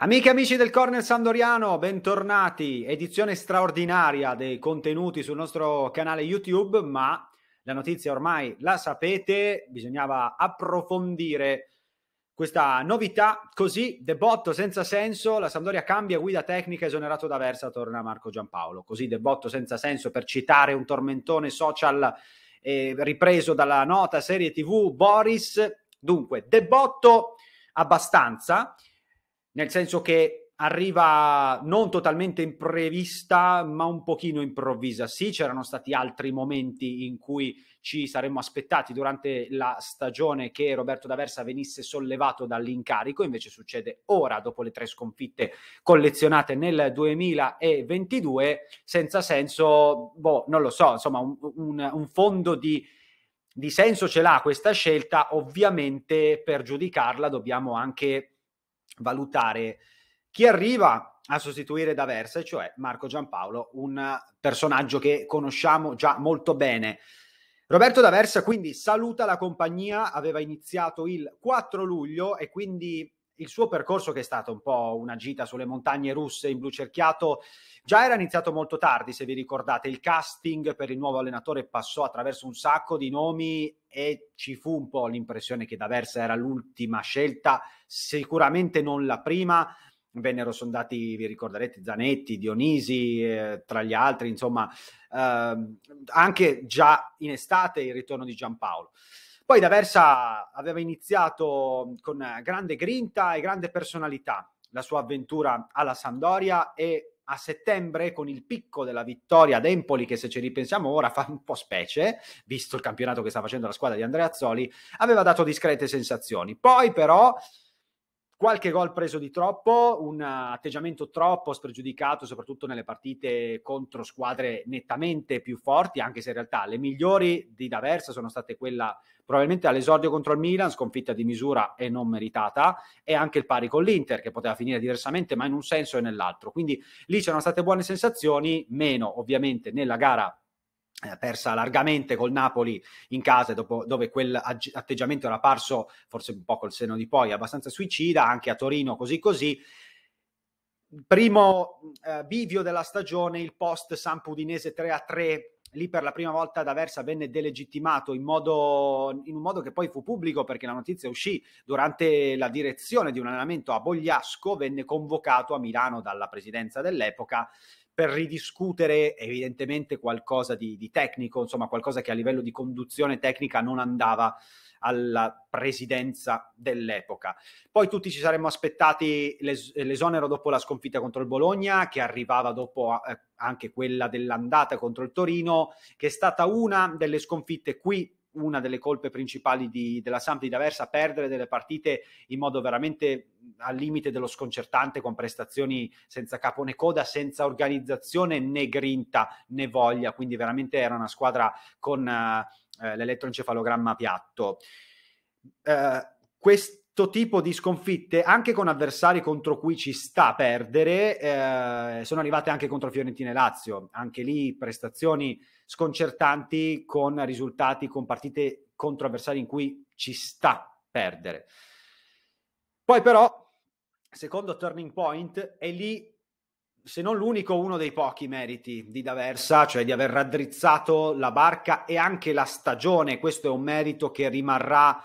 Amiche e amici del Cornel Sandoriano, bentornati. Edizione straordinaria dei contenuti sul nostro canale YouTube, ma la notizia ormai la sapete, bisognava approfondire questa novità così debotto senza senso, la Sandoria cambia guida tecnica esonerato da Versa torna Marco Giampaolo, così debotto senza senso per citare un tormentone social eh, ripreso dalla nota serie TV Boris. Dunque, debotto abbastanza nel senso che arriva non totalmente imprevista, ma un pochino improvvisa. Sì, c'erano stati altri momenti in cui ci saremmo aspettati durante la stagione che Roberto D'Aversa venisse sollevato dall'incarico, invece succede ora dopo le tre sconfitte collezionate nel 2022, senza senso, boh, non lo so, insomma un, un, un fondo di di senso ce l'ha questa scelta, ovviamente per giudicarla dobbiamo anche valutare chi arriva a sostituire da Versa, cioè Marco Giampaolo, un personaggio che conosciamo già molto bene. Roberto D'Aversa quindi saluta la compagnia, aveva iniziato il 4 luglio e quindi il suo percorso che è stato un po' una gita sulle montagne russe in blu cerchiato già era iniziato molto tardi, se vi ricordate, il casting per il nuovo allenatore passò attraverso un sacco di nomi e ci fu un po' l'impressione che D'Aversa era l'ultima scelta, sicuramente non la prima. Vennero sondati, vi ricorderete, Zanetti, Dionisi, eh, tra gli altri, insomma, eh, anche già in estate il ritorno di Giampaolo. Poi da Versa aveva iniziato con eh, grande grinta e grande personalità la sua avventura alla Sampdoria e a settembre con il picco della vittoria ad Empoli che se ci ripensiamo ora fa un po' specie visto il campionato che sta facendo la squadra di Andrea Azzoli aveva dato discrete sensazioni poi però qualche gol preso di troppo, un atteggiamento troppo spregiudicato, soprattutto nelle partite contro squadre nettamente più forti, anche se in realtà le migliori di D'Aversa sono state quella probabilmente all'esordio contro il Milan, sconfitta di misura e non meritata, e anche il pari con l'Inter, che poteva finire diversamente, ma in un senso e nell'altro. Quindi lì c'erano state buone sensazioni, meno ovviamente nella gara eh, persa largamente col Napoli in casa, dopo, dove quell'atteggiamento era parso forse un po' col seno di poi, abbastanza suicida, anche a Torino così così. Primo eh, bivio della stagione, il post Sampudinese 3-3, lì per la prima volta da Versa venne delegittimato in, modo, in un modo che poi fu pubblico perché la notizia uscì durante la direzione di un allenamento a Bogliasco, venne convocato a Milano dalla presidenza dell'epoca per ridiscutere evidentemente qualcosa di, di tecnico, insomma qualcosa che a livello di conduzione tecnica non andava alla presidenza dell'epoca. Poi tutti ci saremmo aspettati l'es- l'esonero dopo la sconfitta contro il Bologna, che arrivava dopo a- eh, anche quella dell'andata contro il Torino, che è stata una delle sconfitte qui una delle colpe principali di, della Samp di D'Aversa, perdere delle partite in modo veramente al limite dello sconcertante, con prestazioni senza capo né coda, senza organizzazione né grinta né voglia, quindi veramente era una squadra con uh, l'elettroencefalogramma piatto. Uh, quest- tipo di sconfitte, anche con avversari contro cui ci sta a perdere, eh, sono arrivate anche contro Fiorentina e Lazio. Anche lì prestazioni sconcertanti con risultati, con partite contro avversari in cui ci sta a perdere. Poi però, secondo turning point, è lì, se non l'unico, uno dei pochi meriti di D'Aversa, cioè di aver raddrizzato la barca e anche la stagione. Questo è un merito che rimarrà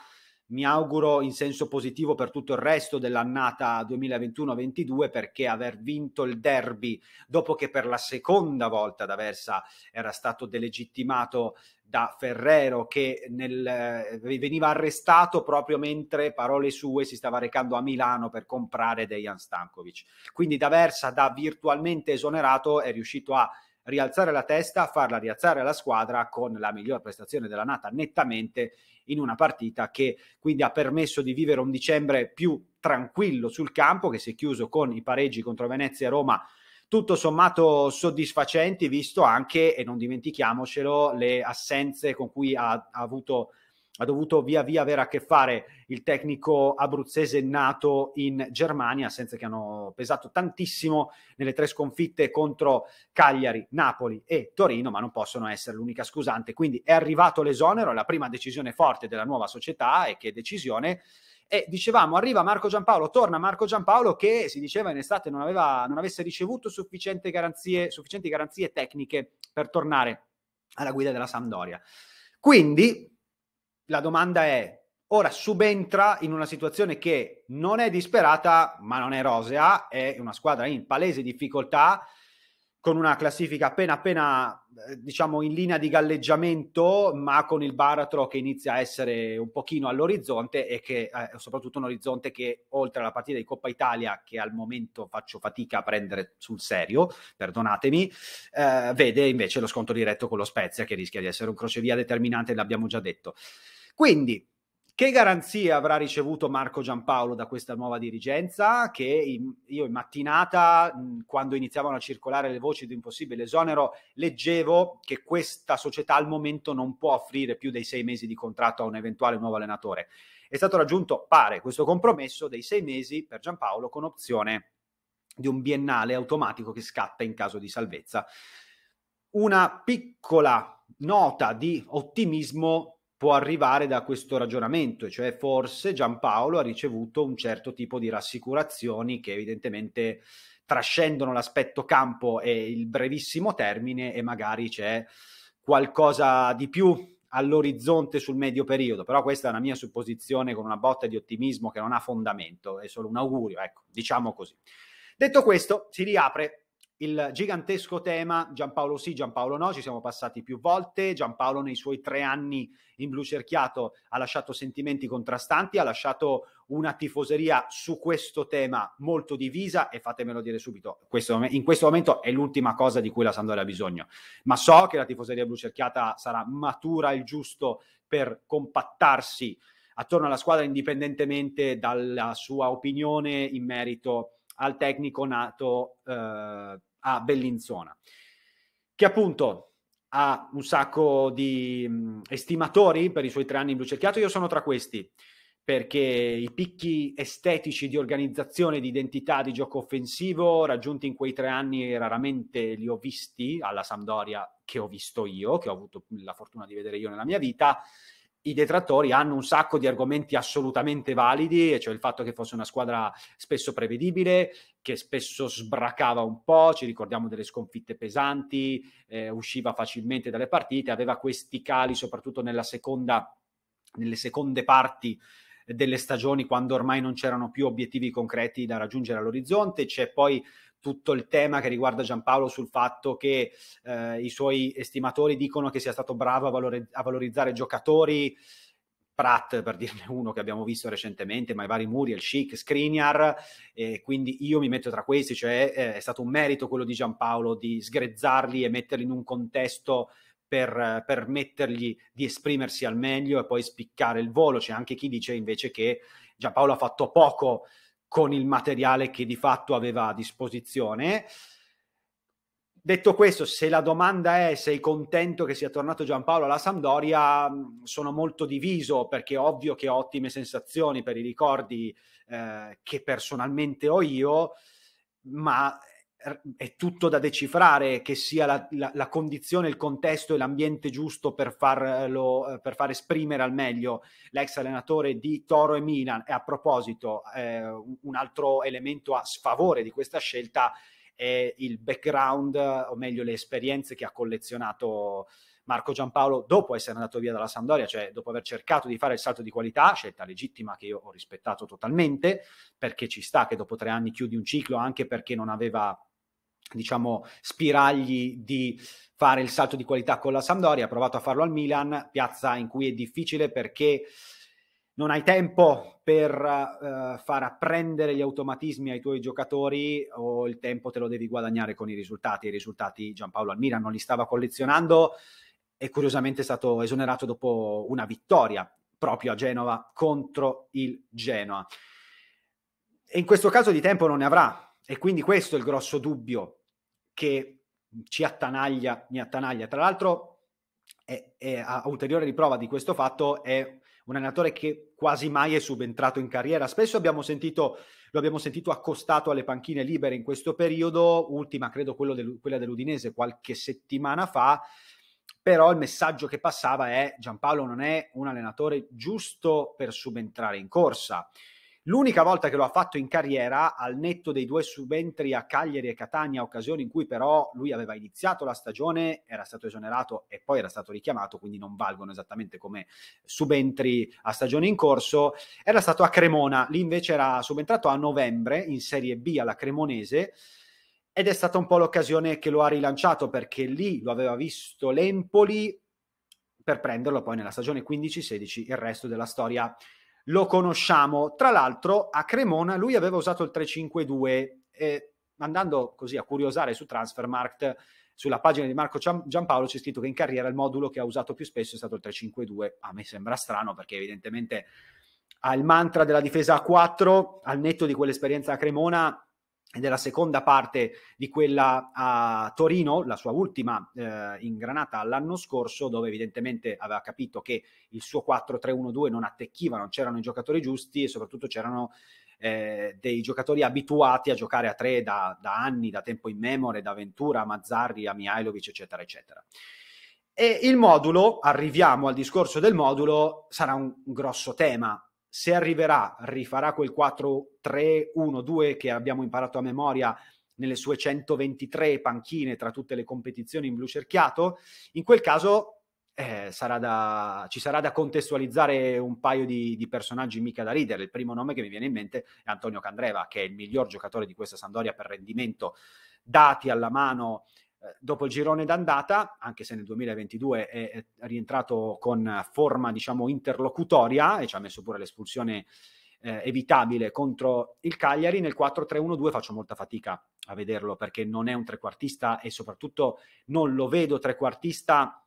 mi auguro in senso positivo per tutto il resto dell'annata 2021-22 perché aver vinto il derby dopo che per la seconda volta da Versa era stato delegittimato da Ferrero che nel, eh, veniva arrestato proprio mentre, parole sue, si stava recando a Milano per comprare Dejan Stankovic. Quindi da Versa, da virtualmente esonerato, è riuscito a rialzare la testa, farla rialzare la squadra con la miglior prestazione della nata nettamente in una partita che quindi ha permesso di vivere un dicembre più tranquillo sul campo che si è chiuso con i pareggi contro Venezia e Roma tutto sommato soddisfacenti visto anche e non dimentichiamocelo le assenze con cui ha, ha avuto ha dovuto via via avere a che fare il tecnico abruzzese nato in Germania, senza che hanno pesato tantissimo nelle tre sconfitte contro Cagliari, Napoli e Torino, ma non possono essere l'unica scusante. Quindi è arrivato l'esonero, è la prima decisione forte della nuova società e che decisione. E dicevamo, arriva Marco Giampaolo, torna Marco Giampaolo che si diceva in estate non, aveva, non avesse ricevuto sufficienti garanzie, sufficienti garanzie tecniche per tornare alla guida della Sampdoria. Quindi la domanda è, ora subentra in una situazione che non è disperata, ma non è rosea, è una squadra in palese difficoltà, con una classifica appena appena eh, diciamo in linea di galleggiamento ma con il baratro che inizia a essere un pochino all'orizzonte e che è eh, soprattutto un orizzonte che oltre alla partita di Coppa Italia che al momento faccio fatica a prendere sul serio perdonatemi eh, vede invece lo scontro diretto con lo Spezia che rischia di essere un crocevia determinante l'abbiamo già detto quindi che garanzie avrà ricevuto Marco Giampaolo da questa nuova dirigenza? Che in, io in mattinata, quando iniziavano a circolare le voci di un possibile esonero, leggevo che questa società al momento non può offrire più dei sei mesi di contratto a un eventuale nuovo allenatore. È stato raggiunto, pare, questo compromesso dei sei mesi per Giampaolo con opzione di un biennale automatico che scatta in caso di salvezza. Una piccola nota di ottimismo può arrivare da questo ragionamento, cioè forse Giampaolo ha ricevuto un certo tipo di rassicurazioni che evidentemente trascendono l'aspetto campo e il brevissimo termine e magari c'è qualcosa di più all'orizzonte sul medio periodo, però questa è una mia supposizione con una botta di ottimismo che non ha fondamento, è solo un augurio, ecco, diciamo così. Detto questo, si riapre il gigantesco tema Giampaolo sì, Giampaolo no, ci siamo passati più volte, Giampaolo nei suoi tre anni in blu cerchiato ha lasciato sentimenti contrastanti, ha lasciato una tifoseria su questo tema molto divisa e fatemelo dire subito, questo, in questo momento è l'ultima cosa di cui la Sandoria ha bisogno, ma so che la tifoseria blu cerchiata sarà matura il giusto per compattarsi attorno alla squadra indipendentemente dalla sua opinione in merito al tecnico nato eh, a Bellinzona, che appunto ha un sacco di mh, mm, estimatori per i suoi tre anni in blu cerchiato, io sono tra questi perché i picchi estetici di organizzazione, di identità, di gioco offensivo raggiunti in quei tre anni raramente li ho visti alla Sampdoria che ho visto io, che ho avuto la fortuna di vedere io nella mia vita i detrattori hanno un sacco di argomenti assolutamente validi, cioè il fatto che fosse una squadra spesso prevedibile, che spesso sbracava un po', ci ricordiamo delle sconfitte pesanti, eh, usciva facilmente dalle partite, aveva questi cali soprattutto seconda, nelle seconde parti delle stagioni quando ormai non c'erano più obiettivi concreti da raggiungere all'orizzonte, c'è poi tutto il tema che riguarda Giampaolo sul fatto che eh, i suoi estimatori dicono che sia stato bravo a, valori- a, valorizzare giocatori. Pratt, per dirne uno che abbiamo visto recentemente, ma i vari Muriel, Chic, Skriniar, e quindi io mi metto tra questi, cioè eh, è stato un merito quello di Giampaolo di sgrezzarli e metterli in un contesto per permettergli di esprimersi al meglio e poi spiccare il volo. C'è anche chi dice invece che Giampaolo ha fatto poco con il materiale che di fatto aveva a disposizione. Detto questo, se la domanda è sei contento che sia tornato Giampaolo alla Sampdoria, mm, sono molto diviso perché è ovvio che ho ottime sensazioni per i ricordi eh, che personalmente ho io, ma è tutto da decifrare che sia la, la, la, condizione, il contesto e l'ambiente giusto per, farlo, eh, eh, per far esprimere al meglio l'ex allenatore di Toro e Milan. E a proposito, eh, un altro elemento a sfavore di questa scelta è il background, o meglio le esperienze che ha collezionato Marco Giampaolo dopo essere andato via dalla Sampdoria, cioè dopo aver cercato di fare il salto di qualità, scelta legittima che io ho rispettato totalmente, perché ci sta che dopo tre anni chiudi un ciclo anche perché non aveva diciamo, spiragli di fare il salto di qualità con la Sampdoria, ha provato a farlo al Milan, piazza in cui è difficile perché non hai tempo per uh, far apprendere gli automatismi ai tuoi giocatori o il tempo te lo devi guadagnare con i risultati. I risultati Giampaolo al Milan non li stava collezionando e curiosamente è stato esonerato dopo una vittoria proprio a Genova contro il Genoa. E in questo caso di tempo non ne avrà e quindi questo è il grosso dubbio che ci attanaglia, mi attanaglia. Tra l'altro, è, è, a ulteriore riprova di questo fatto, è un allenatore che quasi mai è subentrato in carriera. Spesso abbiamo sentito, lo abbiamo sentito accostato alle panchine libere in questo periodo, ultima credo del, quella dell'Udinese qualche settimana fa, però il messaggio che passava è Giampaolo non è un allenatore giusto per subentrare in corsa. L'unica volta che lo ha fatto in carriera, al netto dei due subentri a Cagliari e Catania, occasione in cui però lui aveva iniziato la stagione, era stato esonerato e poi era stato richiamato, quindi non valgono esattamente come subentri a stagione in corso, era stato a Cremona, lì invece era subentrato a novembre in Serie B alla Cremonese ed è stata un po' l'occasione che lo ha rilanciato perché lì lo aveva visto l'Empoli per prenderlo poi nella stagione 15-16 il resto della storia lo conosciamo. Tra l'altro a Cremona lui aveva usato il 352 e andando così a curiosare su Transfermarkt sulla pagina di Marco Giampaolo c'è scritto che in carriera il modulo che ha usato più spesso è stato il 352. A me sembra strano perché evidentemente al mantra della difesa a 4, al netto di quell'esperienza a Cremona della seconda parte di quella a Torino, la sua ultima eh, granata l'anno scorso, dove evidentemente aveva capito che il suo 4-3-1-2 non attecchiva, non c'erano i giocatori giusti e soprattutto c'erano eh, dei giocatori abituati a giocare a tre da, da anni, da tempo in memoria, da Ventura a Mazzarri a Mihailovic, eccetera, eccetera. E il modulo, arriviamo al discorso del modulo, sarà un grosso tema se arriverà, rifarà quel 4-3-1-2 che abbiamo imparato a memoria nelle sue 123 panchine tra tutte le competizioni in blu cerchiato, in quel caso eh, sarà da, ci sarà da contestualizzare un paio di, di, personaggi mica da ridere. Il primo nome che mi viene in mente è Antonio Candreva, che è il miglior giocatore di questa Sandoria per rendimento, dati alla mano eh, dopo il girone d'andata, anche se nel 2022 è, è rientrato con forma diciamo interlocutoria e ci ha messo pure l'espulsione eh, evitabile contro il Cagliari, nel 4-3-1-2 faccio molta fatica a vederlo perché non è un trequartista e soprattutto non lo vedo trequartista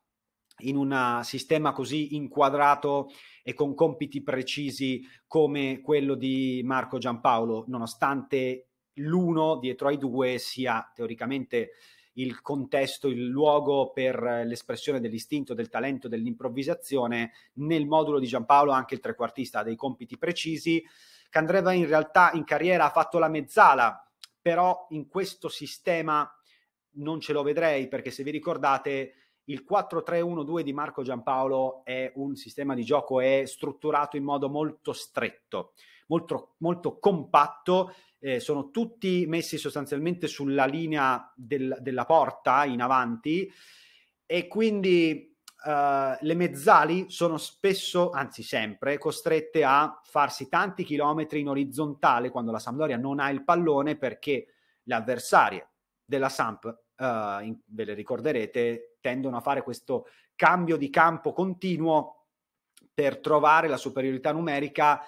in un sistema così inquadrato e con compiti precisi come quello di Marco Giampaolo, nonostante l'uno dietro ai due sia teoricamente il contesto, il luogo per eh, l'espressione dell'istinto, del talento, dell'improvvisazione. Nel modulo di Giampaolo anche il trequartista ha dei compiti precisi. Candreva in realtà in carriera ha fatto la mezzala, però in questo sistema non ce lo vedrei perché se vi ricordate il 4-3-1-2 di Marco Giampaolo è un sistema di gioco, è strutturato in modo molto stretto, molto, molto compatto, eh, sono tutti messi sostanzialmente sulla linea del, della porta in avanti e quindi Uh, le mezzali sono spesso, anzi sempre, costrette a farsi tanti chilometri in orizzontale quando la Sampdoria non ha il pallone perché le avversarie della Samp, uh, in, ve le ricorderete, tendono a fare questo cambio di campo continuo per trovare la superiorità numerica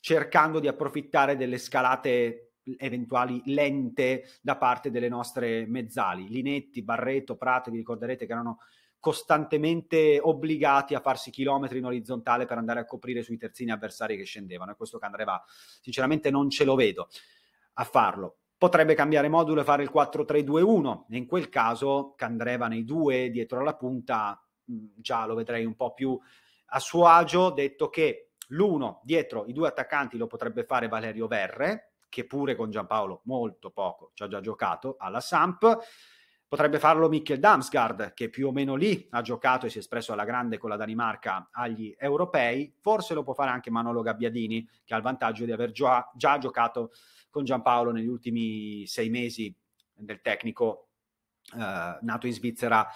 cercando di approfittare delle scalate eventuali lente da parte delle nostre mezzali. Linetti, Barreto, Prato, vi ricorderete che erano costantemente obbligati a farsi chilometri in orizzontale per andare a coprire sui terzini avversari che scendevano e questo Candreva sinceramente non ce lo vedo a farlo. Potrebbe cambiare modulo e fare il 4-3-2-1 e in quel caso Candreva nei due dietro alla punta già lo vedrei un po' più a suo agio, detto che L'uno dietro i due attaccanti lo potrebbe fare Valerio Verre, che pure con Giampaolo molto poco ci ha già giocato alla Samp. Potrebbe farlo Mikkel Damsgaard, che più o meno lì ha giocato e si è espresso alla grande con la Danimarca agli europei. Forse lo può fare anche Manolo Gabbiadini, che ha il vantaggio di aver già, già giocato con Giampaolo negli ultimi sei mesi del tecnico eh, nato in Svizzera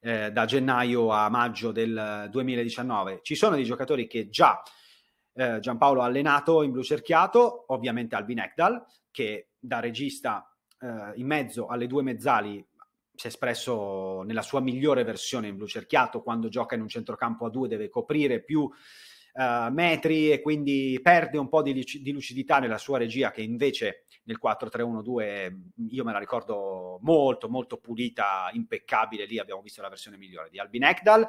eh, da gennaio a maggio del 2019. Ci sono dei giocatori che già eh, Giampaolo Allenato in blu cerchiato, ovviamente Alvin Ekdal, che da regista eh, in mezzo alle due mezzali si è espresso nella sua migliore versione in blu cerchiato, quando gioca in un centrocampo a due deve coprire più Uh, metri e quindi perde un po' di, di, lucidità nella sua regia che invece nel 4-3-1-2 mm, io me la ricordo molto molto pulita, impeccabile, lì abbiamo visto la versione migliore di Albin Ekdal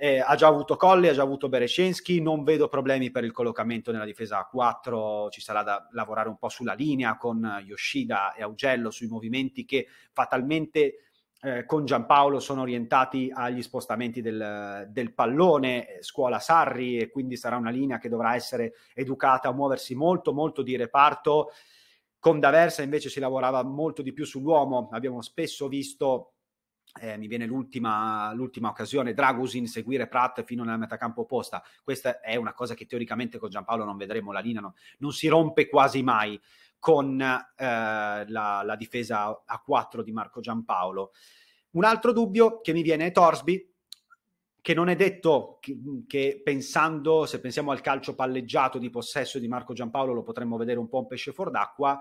eh, ha già avuto Colli, ha già avuto Berescenski, non vedo problemi per il collocamento nella difesa a 4, ci sarà da lavorare un po' sulla linea con Yoshida e Augello sui movimenti che fatalmente eh, con Giampaolo sono orientati agli spostamenti del, del, pallone, eh, scuola Sarri, e quindi sarà una linea che dovrà essere educata a muoversi molto, molto di reparto. Con D'Aversa invece si lavorava molto di più sull'uomo, abbiamo spesso visto eh, mi viene l'ultima, l'ultima occasione, Dragusin seguire Pratt fino nella metacampo opposta. Questa è una cosa che teoricamente con Giampaolo non vedremo, la linea non, non si rompe quasi mai con eh, la, la, difesa a 4 di Marco Giampaolo. Un altro dubbio che mi viene è Torsby, che non è detto che, che, pensando, se pensiamo al calcio palleggiato di possesso di Marco Giampaolo, lo potremmo vedere un po' un pesce fuor d'acqua,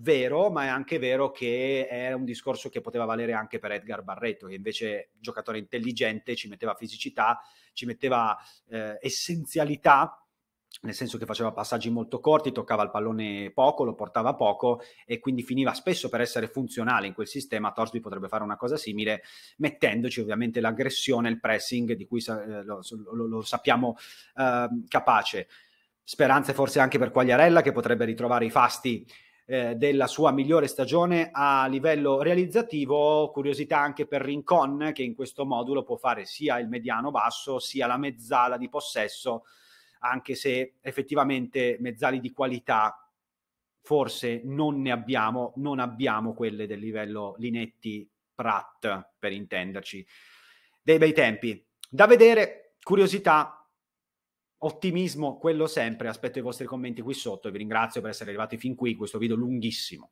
vero, ma è anche vero che è un discorso che poteva valere anche per Edgar Barreto, che invece giocatore intelligente ci metteva fisicità, ci metteva eh, essenzialità nel senso che faceva passaggi molto corti, toccava il pallone poco, lo portava poco e quindi finiva spesso per essere funzionale in quel sistema. Torsby potrebbe fare una cosa simile, mettendoci ovviamente l'aggressione, il pressing di cui eh, lo, lo, lo, sappiamo eh, capace. Speranze forse anche per Quagliarella che potrebbe ritrovare i fasti eh, della sua migliore stagione a livello realizzativo, curiosità anche per Rincon che in questo modulo può fare sia il mediano basso sia la mezzala di possesso, anche se effettivamente mezzali di qualità forse non ne abbiamo, non abbiamo quelle del livello Linetti Pratt per intenderci. Dei bei tempi. Da vedere, curiosità, ottimismo quello sempre, aspetto i vostri commenti qui sotto, vi ringrazio per essere arrivati fin qui, questo video lunghissimo.